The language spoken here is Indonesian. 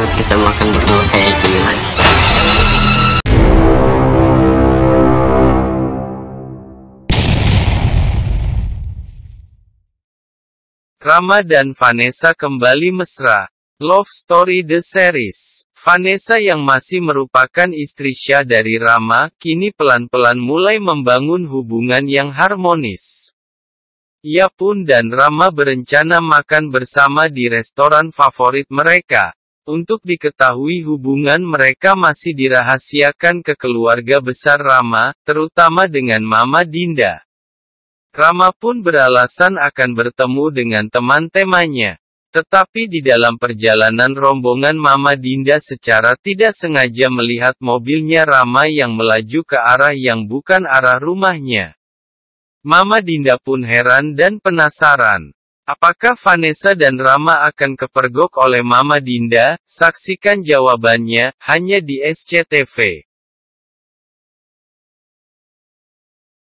banget kita makan berdua kayak gini lagi Rama dan Vanessa kembali mesra. Love Story The Series Vanessa yang masih merupakan istri Syah dari Rama, kini pelan-pelan mulai membangun hubungan yang harmonis. Ia pun dan Rama berencana makan bersama di restoran favorit mereka. Untuk diketahui hubungan mereka masih dirahasiakan ke keluarga besar Rama, terutama dengan Mama Dinda. Rama pun beralasan akan bertemu dengan teman temannya Tetapi di dalam perjalanan rombongan Mama Dinda secara tidak sengaja melihat mobilnya Rama yang melaju ke arah yang bukan arah rumahnya. Mama Dinda pun heran dan penasaran. Apakah Vanessa dan Rama akan kepergok oleh Mama Dinda? Saksikan jawabannya, hanya di SCTV.